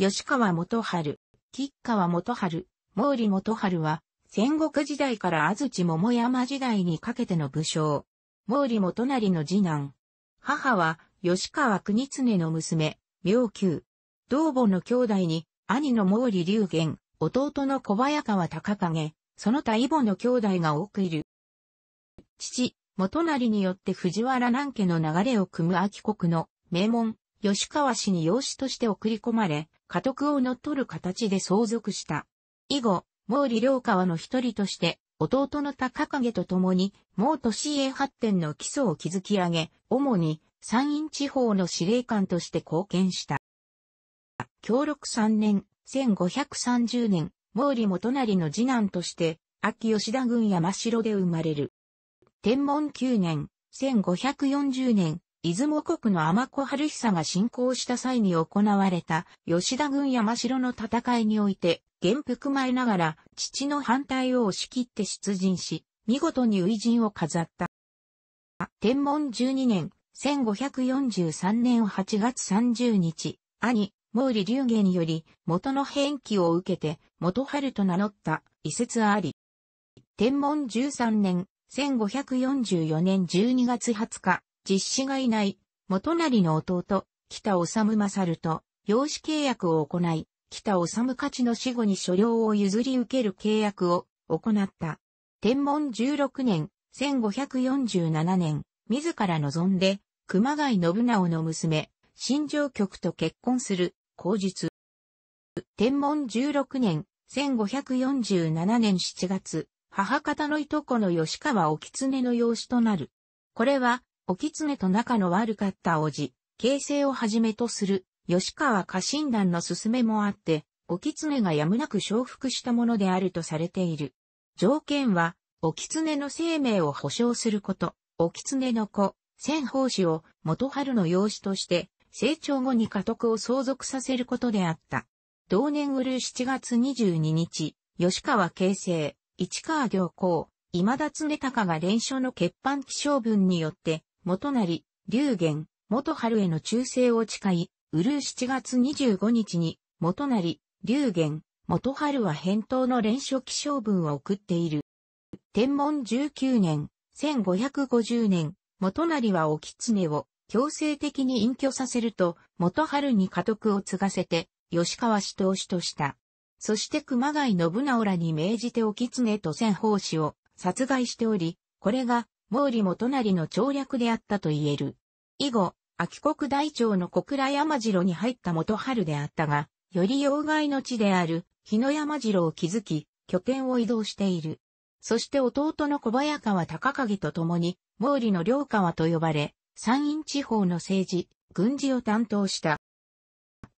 吉川元春、吉川元春、毛利元春は、戦国時代から安土桃山時代にかけての武将。毛利元就の次男。母は、吉川国常の娘、妙久。同母の兄弟に、兄の毛利龍元、弟の小早川隆景、その他異母の兄弟が多くいる。父、元就によって藤原南家の流れを組む秋国の名門、吉川氏に養子として送り込まれ、家督を乗っ取る形で相続した。以後、毛利良川の一人として、弟の高影と共に、毛都市営発展の基礎を築き上げ、主に山陰地方の司令官として貢献した。協力3年、1530年、毛利元成の次男として、秋吉田郡山城で生まれる。天文9年、1540年、出雲国の天子春久が侵攻した際に行われた吉田軍山城の戦いにおいて、元服前ながら父の反対を押し切って出陣し、見事に初陣を飾った。天文12年、1543年8月30日、兄、毛利龍により元の返記を受けて元春と名乗った遺説あり。天文13年、1544年12月20日、実施がいない、元成の弟、北治勝と、養子契約を行い、北治勝の死後に所領を譲り受ける契約を行った。天文16年、1547年、自ら望んで、熊谷信直の娘、新城局と結婚する、口述。天文16年、1547年7月、母方のいとこの吉川つねの養子となる。これは、お狐と仲の悪かった叔父、形成をはじめとする、吉川家臣団の勧めもあって、お狐がやむなく承服したものであるとされている。条件は、お狐の生命を保障すること、お狐の子、千法師を元春の養子として、成長後に家督を相続させることであった。同年うる7月22日、吉川慶成、市川行幸、今田常隆が連勝の欠板気象分によって、元成、龍玄、元春への忠誠を誓い、うる7月25日に、元成、龍玄、元春は返答の連書記章文を送っている。天文19年、1550年、元成はお狐を強制的に隠居させると、元春に家督を継がせて、吉川氏投主とした。そして熊谷信直らに命じてお狐と千法師を殺害しており、これが毛利元就の調略であったと言える。以後、秋国大長の小倉山城に入った元春であったが、より要害の地である日野山城を築き、拠点を移動している。そして弟の小早川高景と共に、毛利の両川と呼ばれ、山陰地方の政治、軍事を担当した。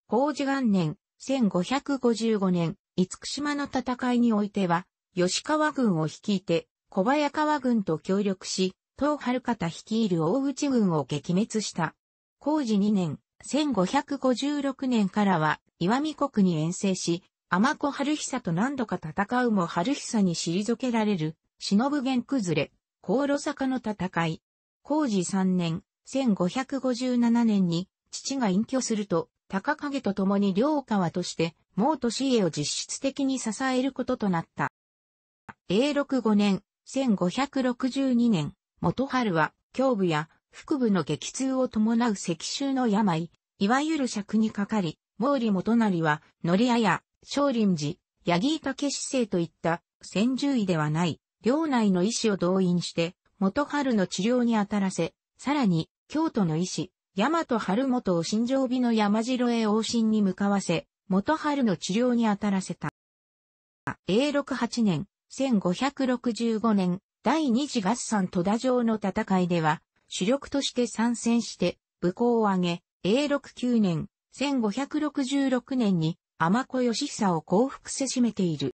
工事元年、1555年、五福島の戦いにおいては、吉川軍を率いて、小早川軍と協力し、東春方率いる大内軍を撃滅した。工事2年、1556年からは、岩見国に遠征し、天子春久と何度か戦うも春久に退けられる、忍元崩れ、高路坂の戦い。工事3年、1557年に、父が隠居すると、高影と共に両川として、毛利氏家を実質的に支えることとなった。永禄5年、1562年、元春は、胸部や腹部の激痛を伴う赤臭の病、いわゆる尺にかかり、毛利元成は、乗屋や、少林寺、八木武家姿勢といった、先住医ではない、領内の医師を動員して、元春の治療に当たらせ、さらに、京都の医師、大和春元を新城日の山城へ往診に向かわせ、元春の治療に当たらせた。A68 年、1565年、第二次合算戸田城の戦いでは、主力として参戦して、武功を挙げ、永禄9年、1566年に、天子義久を降伏せしめている。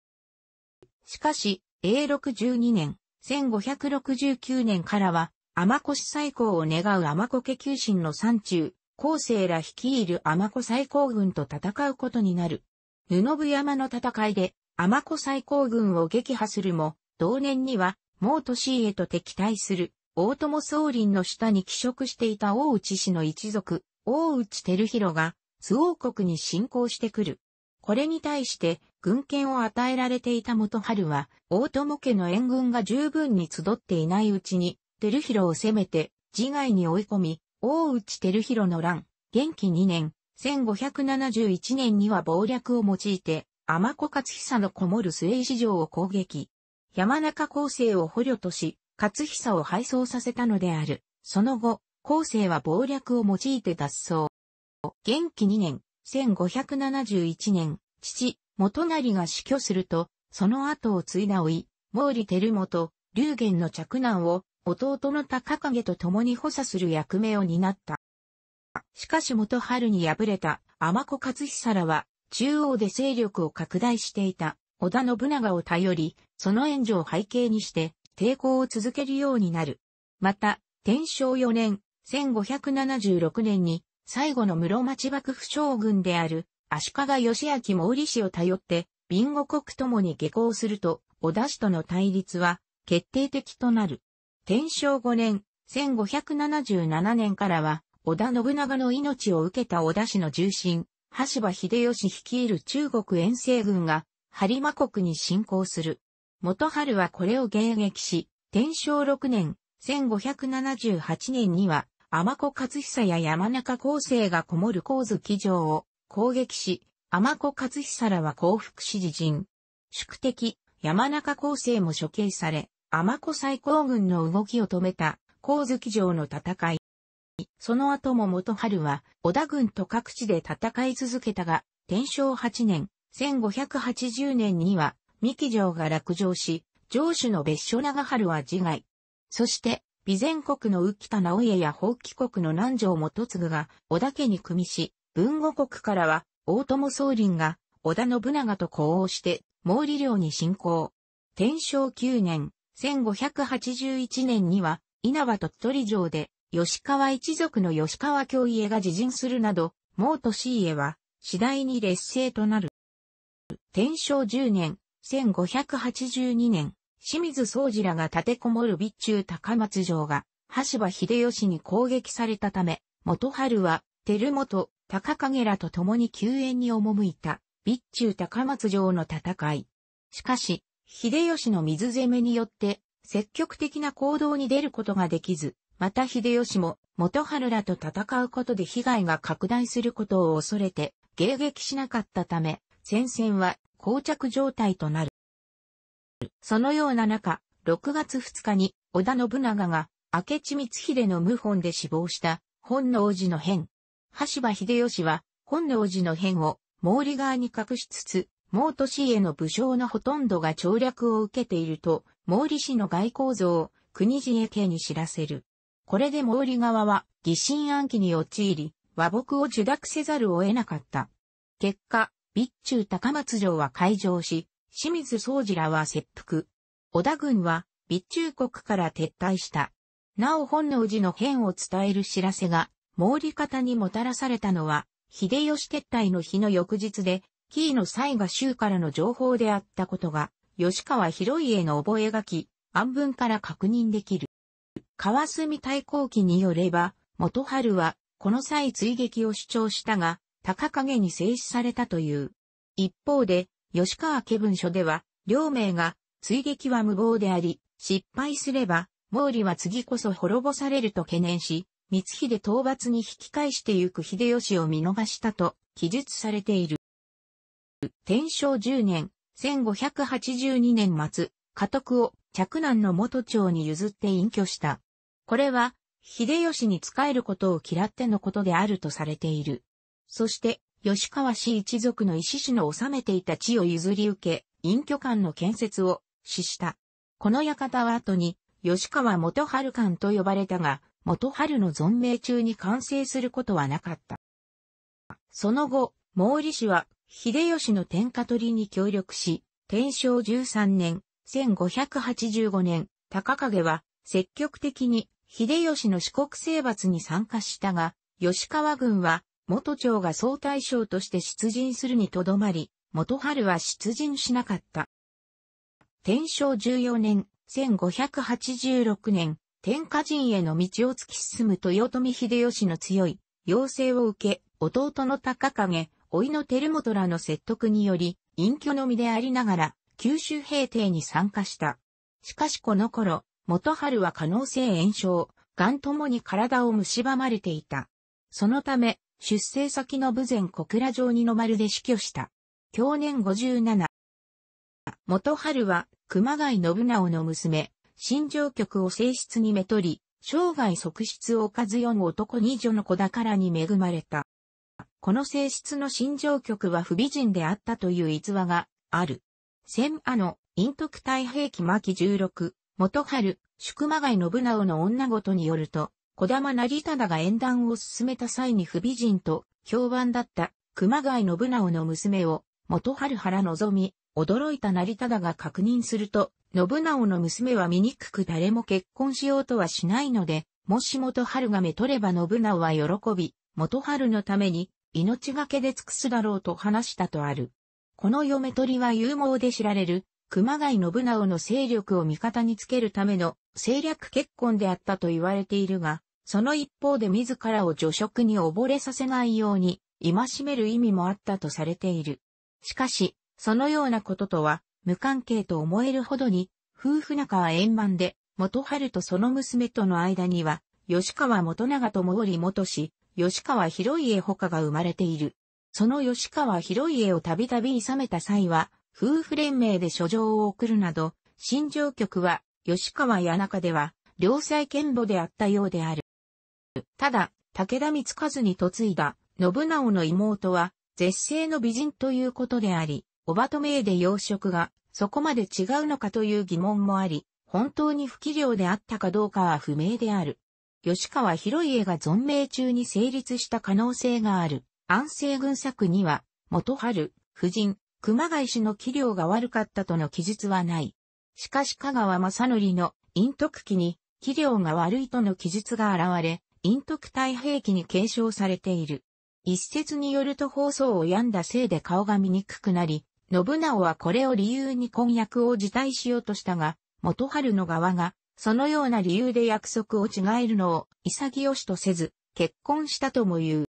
しかし、永禄十2年、1569年からは、天子市最高を願う天子家急心の山中、後世ら率いる天子最高軍と戦うことになる。布部山の戦いで、天子最高軍を撃破するも、同年には、毛都市へと敵対する、大友宗林の下に帰職していた大内氏の一族、大内照弘が、周王国に侵攻してくる。これに対して、軍権を与えられていた元春は、大友家の援軍が十分に集っていないうちに、照弘を攻めて、自害に追い込み、大内照弘の乱、元気2年、1571年には謀略を用いて、天子勝久のこもる末石城を攻撃。山中厚生を捕虜とし、勝久を敗走させたのである。その後、後生は謀略を用いて脱走。元気2年、1571年、父、元成が死去すると、その後を継いだい、毛利輝元、龍玄の嫡男を、弟の高影と共に補佐する役目を担った。しかし元春に敗れた天子勝久らは、中央で勢力を拡大していた織田信長を頼り、その援助を背景にして抵抗を続けるようになる。また、天正4年、1576年に最後の室町幕府将軍である足利義明毛利氏を頼って貧乏国ともに下校すると、織田氏との対立は決定的となる。天正5年、1577年からは、織田信長の命を受けた織田氏の重臣、橋場秀吉率いる中国遠征軍が、播磨国に侵攻する。元春はこれを迎撃し、天正6年、1578年には、天子勝久や山中厚生がこもる光月城を攻撃し、天子勝久らは降伏し自陣。宿敵、山中厚生も処刑され、天子最高軍の動きを止めた光月城の戦い。その後も元春は、織田軍と各地で戦い続けたが、天正8年、1580年には、三木城が落城し、城主の別所長春は自害。そして、備前国の浮田直家や法規国の南城元次が織田家に組みし、文後国からは大友宗林が織田信長と呼応して毛利領に侵攻。天正9年、1581年には稲葉鳥取城で吉川一族の吉川京家が自陣するなど、う年家は次第に劣勢となる。天正10年、1582年、清水宗次らが立てこもる備中高松城が、橋場秀吉に攻撃されたため、元春は、照本、高影らと共に救援に赴いた、備中高松城の戦い。しかし、秀吉の水攻めによって、積極的な行動に出ることができず、また秀吉も、元春らと戦うことで被害が拡大することを恐れて、迎撃しなかったため、戦線は膠着状態となる。そのような中、6月2日に織田信長が明智光秀の謀反で死亡した本能寺の変。橋場秀吉は本能寺の変を毛利側に隠しつつ、毛利氏への武将のほとんどが調略を受けていると、毛利氏の外交像を国寺へ家に知らせる。これで毛利側は疑心暗鬼に陥り、和睦を受諾せざるを得なかった。結果、備中高松城は開城し、清水総司らは切腹。織田軍は備中国から撤退した。なお本能寺の変を伝える知らせが、毛利方にもたらされたのは、秀吉撤退の日の翌日で、紀伊の西賀州からの情報であったことが、吉川広家の覚書、暗文から確認できる。川澄対抗期によれば、元春は、この際追撃を主張したが、高影に制止されたという。一方で、吉川家文書では、両名が、追撃は無謀であり、失敗すれば、毛利は次こそ滅ぼされると懸念し、光秀討伐に引き返してゆく秀吉を見逃したと記述されている。天正10年、1582年末、家督を着難の元長に譲って隠居した。これは、秀吉に仕えることを嫌ってのことであるとされている。そして、吉川氏一族の石氏の治めていた地を譲り受け、隠居館の建設を死した。この館は後に、吉川元春館と呼ばれたが、元春の存命中に完成することはなかった。その後、毛利氏は、秀吉の天下取りに協力し、天正13年、1585年、高影は積極的に秀吉の四国征伐に参加したが、吉川軍は、元長が総大将として出陣するにとどまり、元春は出陣しなかった。天正14年、1586年、天下人への道を突き進む豊臣秀吉の強い要請を受け、弟の高影、いの照元らの説得により、隠居の身でありながら、九州平定に参加した。しかしこの頃、元春は可能性炎症、癌ともに体を蝕まれていた。そのため、出生先の武前小倉城にの丸で死去した。去年57。元春は熊谷信直の娘、新城局を正室にめとり、生涯側室をかず男二女の子だからに恵まれた。この正室の新城局は不美人であったという逸話がある。千亜の陰徳太平記巻16、元春、宿間街信直の女ごとによると、小玉成忠が縁談を進めた際に不美人と評判だった熊谷信直の娘を元春原望み、驚いた成忠が確認すると、信長の娘は醜く誰も結婚しようとはしないので、もし元春がめとれば信長は喜び、元春のために命がけで尽くすだろうと話したとある。この嫁取りは勇猛で知られる熊谷信直の勢力を味方につけるための政略結婚であったと言われているが、その一方で自らを女職に溺れさせないように、戒める意味もあったとされている。しかし、そのようなこととは、無関係と思えるほどに、夫婦仲は円満で、元春とその娘との間には、吉川元長と毛利元氏、吉川広家他が生まれている。その吉川広家をたびたび諌めた際は、夫婦連名で書状を送るなど、新城局は、吉川谷中では、良妻賢母であったようである。ただ、武田光和に嫁いだ、信直の妹は、絶世の美人ということであり、おばとめで養殖が、そこまで違うのかという疑問もあり、本当に不器量であったかどうかは不明である。吉川広家が存命中に成立した可能性がある。安政軍作には、元春、夫人、熊谷氏の器量が悪かったとの記述はない。しかし香川正則の陰徳期に器量が悪いとの記述が現れ、陰徳太平記に継承されている。一説によると放送を病んだせいで顔が見にくくなり、信長はこれを理由に婚約を辞退しようとしたが、元春の側が、そのような理由で約束を違えるのを潔しとせず、結婚したとも言う。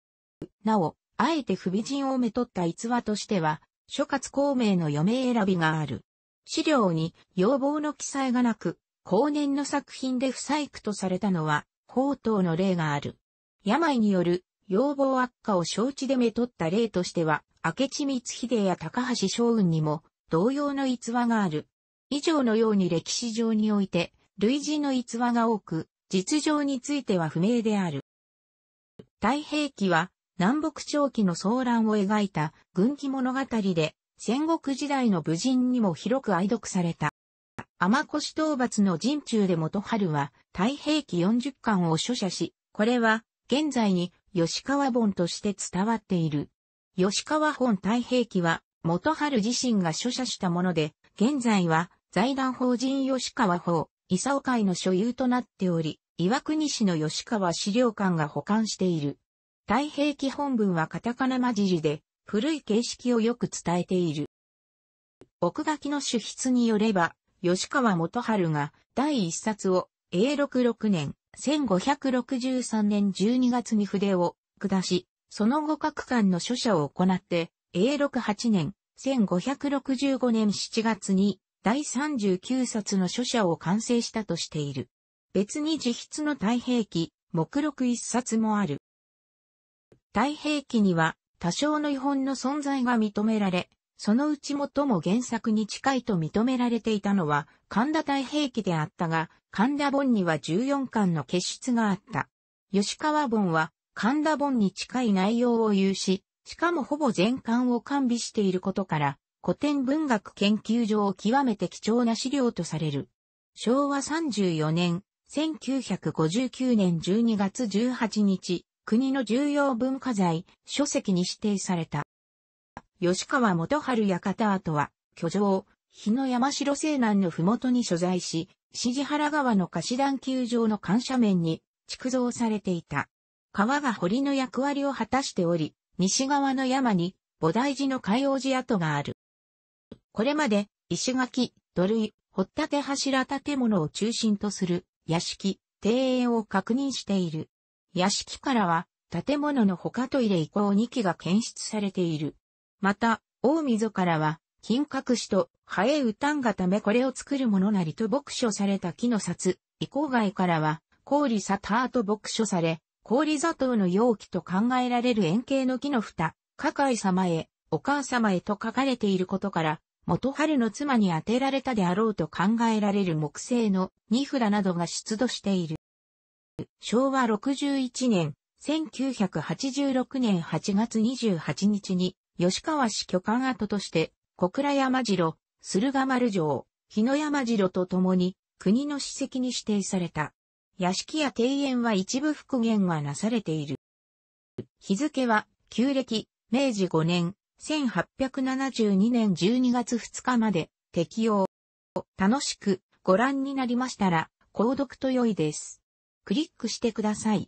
なお、あえて不備人をめとった逸話としては、諸葛孔明の余命選びがある。資料に要望の記載がなく、後年の作品で不細工とされたのは、宝刀の例がある。病による要望悪化を承知でめとった例としては、明智光秀や高橋昌雲にも同様の逸話がある。以上のように歴史上において、類似の逸話が多く、実情については不明である。太平記は、南北朝期の騒乱を描いた軍記物語で、戦国時代の武人にも広く愛読された。天越討伐の陣中で元春は、太平記40巻を書写し、これは、現在に吉川本として伝わっている。吉川本太平記は、元春自身が書写したもので、現在は、財団法人吉川法、伊佐岡会の所有となっており、岩国市の吉川資料館が保管している。太平記本文はカタカナマジジで、古い形式をよく伝えている。奥書きの主筆によれば、吉川元春が第一冊を永禄6年、1563年12月に筆を下し、その後各巻の書写を行って、永禄8年、1565年7月に第39冊の書写を完成したとしている。別に自筆の太平記、目録一冊もある。太平記には多少の遺本の存在が認められ、そのうち最も原作に近いと認められていたのは神田太平記であったが、神田本には14巻の結出があった。吉川本は神田本に近い内容を有し、しかもほぼ全巻を完備していることから、古典文学研究所を極めて貴重な資料とされる。昭和34年、1959年12月18日、国の重要文化財、書籍に指定された。吉川元春館跡は、居城、日の山城西南の麓に所在し、指示原川の貸し団球場の緩斜面に築造されていた。川が堀の役割を果たしており、西側の山に菩提寺の海王寺跡がある。これまで、石垣、土塁、掘立柱建物を中心とする、屋敷、庭園を確認している。屋敷からは、建物の他トイレ以降2機が検出されている。また、大溝からは、金閣市と、ハエウタンがためこれを作るものなりと牧書された木の札、以降外からは、氷砂糖と牧書され、氷砂糖の容器と考えられる円形の木の蓋、加海様へ、お母様へと書かれていることから、元春の妻に当てられたであろうと考えられる木製の荷札などが出土している。昭和61年、1986年8月28日に、吉川市巨漢跡として、小倉山城、駿河丸城、日野山城と共に、国の史跡に指定された。屋敷や庭園は一部復元がなされている。日付は、旧暦、明治5年、1872年12月2日まで適用。楽しくご覧になりましたら、購読と良いです。クリックしてください。